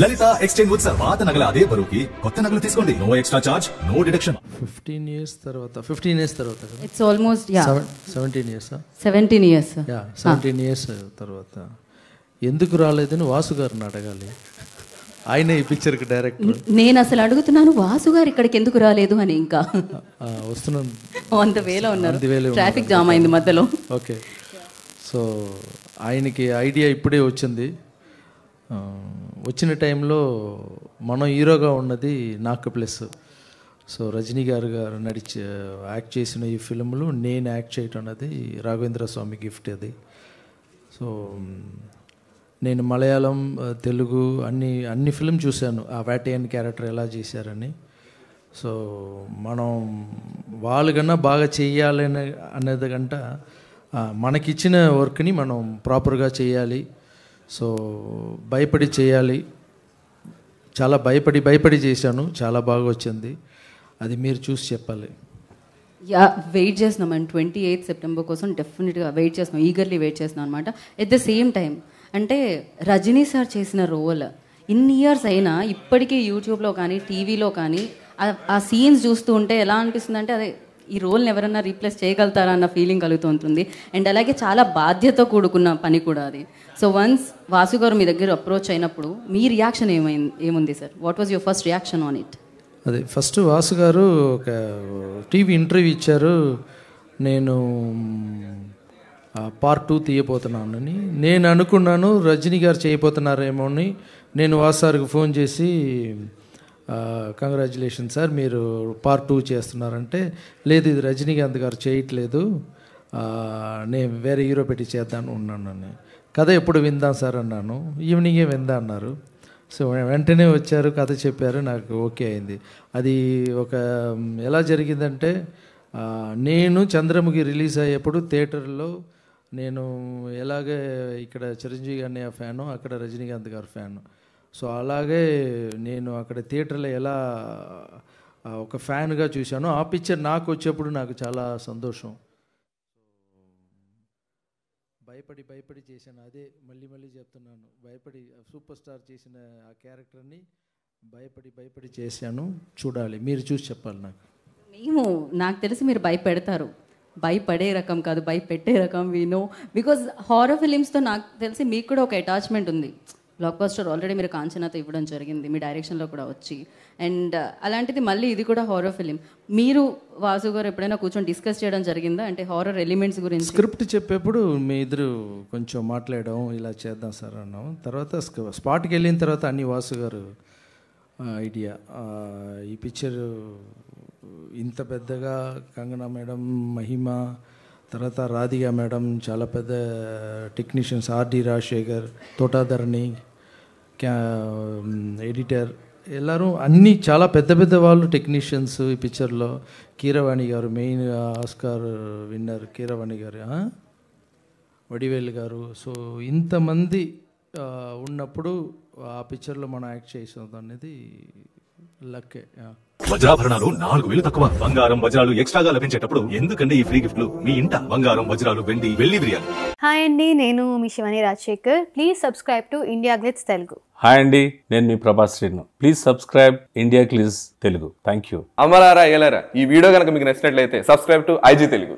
లలిత exchange Utsav పాత నగల అదే బరువుకి కొత్త నగలు తీసుకోండి no extra charge no deduction fifteen years తర్వాత ఫిఫ్టీన్ ఇయర్స్ తర్వాత it's almost seventeen years seventeen years seventeen years తర్వాత ఎందుకు రాలేదని వాసు గారిని అడగాలి ఆయన ఈ పిక్చర్కి డైరెక్ట్ నేను అసలు అడుగుతున్నాను వాసు గారు ఇక్కడికి ఎందుకు రాలేదు అని ఇంకా వస్తున్నాం అంత వేల ఉన్నారు ట్రాఫిక్ జామ్ అయింది మధ్యలో ఓకే సో ఆయనకి ఐడియా ఇప్పుడే వచ్చింది వచ్చిన టైంలో మనం హీరోగా ఉన్నది నాకు ప్లస్ సో రజనీ గారు గారు నడిచి యాక్ట్ చేసిన ఈ ఫిల్మ్లు నేను యాక్ట్ చేయటం అనేది రాఘవేంద్ర స్వామి గిఫ్ట్ అది సో నేను మలయాళం తెలుగు అన్ని అన్ని ఫిల్మ్ చూశాను ఆ వ్యాటియన్ క్యారెక్టర్ ఎలా చేశారని సో మనం కన్నా బాగా చేయాలని కంట మనకిచ్చిన వర్క్ని మనం ప్రాపర్గా చేయాలి సో భయపడి చేయాలి చాలా భయపడి భయపడి చేశాను చాలా బాగా వచ్చింది అది మీరు చూసి చెప్పాలి యా వెయిట్ చేస్తున్నాం మేము ట్వంటీ ఎయిత్ సెప్టెంబర్ కోసం డెఫినెట్గా వెయిట్ చేస్తున్నాం ఈగర్లీ వెయిట్ చేస్తున్నాం అనమాట ఎట్ ద సేమ్ టైం అంటే రజనీ సార్ చేసిన రోల్ ఇన్ని ఇయర్స్ అయినా ఇప్పటికీ యూట్యూబ్లో కానీ టీవీలో కానీ ఆ సీన్స్ చూస్తూ ఉంటే ఎలా అనిపిస్తుంది అంటే అదే ఈ రోల్ని ఎవరన్నా రీప్లేస్ చేయగలుగుతారా అన్న ఫీలింగ్ కలుగుతూ ఉంటుంది అండ్ అలాగే చాలా బాధ్యత కూడుకున్న పని కూడా అది సో వన్స్ వాసు గారు మీ దగ్గర అప్రోచ్ అయినప్పుడు మీ రియాక్షన్ ఏమైంది ఏముంది sir what was your first reaction on it అదే ఫస్ట్ వాసు గారు ఒక టీవీ ఇంటర్వ్యూ ఇచ్చారు నేను పార్ట్ టూ తీయబోతున్నానని నేను అనుకున్నాను రజనీ గారు చేయబోతున్నారేమో అని నేను వాసారికి ఫోన్ చేసి కంగ్రాచులేషన్ సార్ మీరు పార్ట్ టూ చేస్తున్నారంటే లేదు ఇది రజనీకాంత్ గారు చేయట్లేదు నేను వేరే హీరో పెట్టి చేద్దాను ఉన్నాను కథ ఎప్పుడు విందాం సార్ అన్నాను ఈవినింగే విందా అన్నారు సో వెంటనే వచ్చారు కథ చెప్పారు నాకు ఓకే అయింది అది ఒక ఎలా జరిగిందంటే నేను చంద్రముఖి రిలీజ్ అయ్యేప్పుడు థియేటర్లో నేను ఎలాగే ఇక్కడ చిరంజీవి గారిని ఫ్యాను అక్కడ రజనీకాంత్ గారు ఫ్యాను సో అలాగే నేను అక్కడ థియేటర్లో ఎలా ఒక ఫ్యాన్గా చూశాను ఆ పిక్చర్ నాకు వచ్చేప్పుడు నాకు చాలా సంతోషం భయపడి భయపడి చేశాను అదే మళ్ళీ మళ్ళీ చెప్తున్నాను భయపడి సూపర్ స్టార్ చేసిన ఆ క్యారెక్టర్ని భయపడి భయపడి చేశాను చూడాలి మీరు చూసి చెప్పాలి నాకు మేము నాకు తెలిసి మీరు భయపెడతారు భయపడే రకం కాదు భయపెట్టే రకం వీనో బికాజ్ హారర్ ఫిలిమ్స్తో నాకు తెలిసి మీకు కూడా ఒక అటాచ్మెంట్ ఉంది బ్లాక్ బస్టర్ ఆల్రెడీ మీరు కాంచనాతో ఇవ్వడం జరిగింది మీ డైరెక్షన్లో కూడా వచ్చి అండ్ uh, అలాంటిది మళ్ళీ ఇది కూడా హారర్ ఫిలిం మీరు వాసు గారు ఎప్పుడైనా కూర్చొని డిస్కస్ చేయడం జరిగిందా అంటే హారర్ ఎలిమెంట్స్ గురించి స్క్రిప్ట్ చెప్పేప్పుడు మీ ఇద్దరు కొంచెం మాట్లాడడం ఇలా చేద్దాం సార్ అన్నాం తర్వాత స్పాట్కి వెళ్ళిన తర్వాత అన్ని వాసు గారు ఐడియా ఈ పిక్చర్ ఇంత పెద్దగా కంగనా మేడం మహిమ తర్వాత రాధిక మేడం చాలా పెద్ద technicians R D Rajasekhar Thota Tharani editor ఎల్లరూ అన్నీ చాలా పెద్ద పెద్ద వాళ్ళు టెక్నీషియన్స్ ఈ పిక్చర్లో కీరవాణి గారు మెయిన్ ఆస్కార్ విన్నర్ కీరవాణి గారు వడివేల్ గారు సో ఇంతమంది ఉన్నప్పుడు ఆ పిక్చర్లో మనం యాక్ట్ చేసినది అనేది లక్కే వజ్రాభరణాలు నాలుగు వేలు తక్కువ బంగారం వజ్రాలు ఎక్స్ట్రాగా లభించేటప్పుడు ఎందుకండి ఈ ఫ్రీ గిఫ్ట్లు మీ ఇంట బంగారం వజ్రాలు వెండి వెళ్లి బిర్యానీ హాయ్ అండి నేను మీ శివని Rajasekhar please subscribe to India Glitz Telugu hi అండి నేను మీ Prabhas Srinu please subscribe India Glitz Telugu thank you అమరారా ఎలారా ఈ వీడియో కనుక మీకు నచ్చినట్లయితే సబ్స్క్రైబ్ టు ఐజీ తెలుగు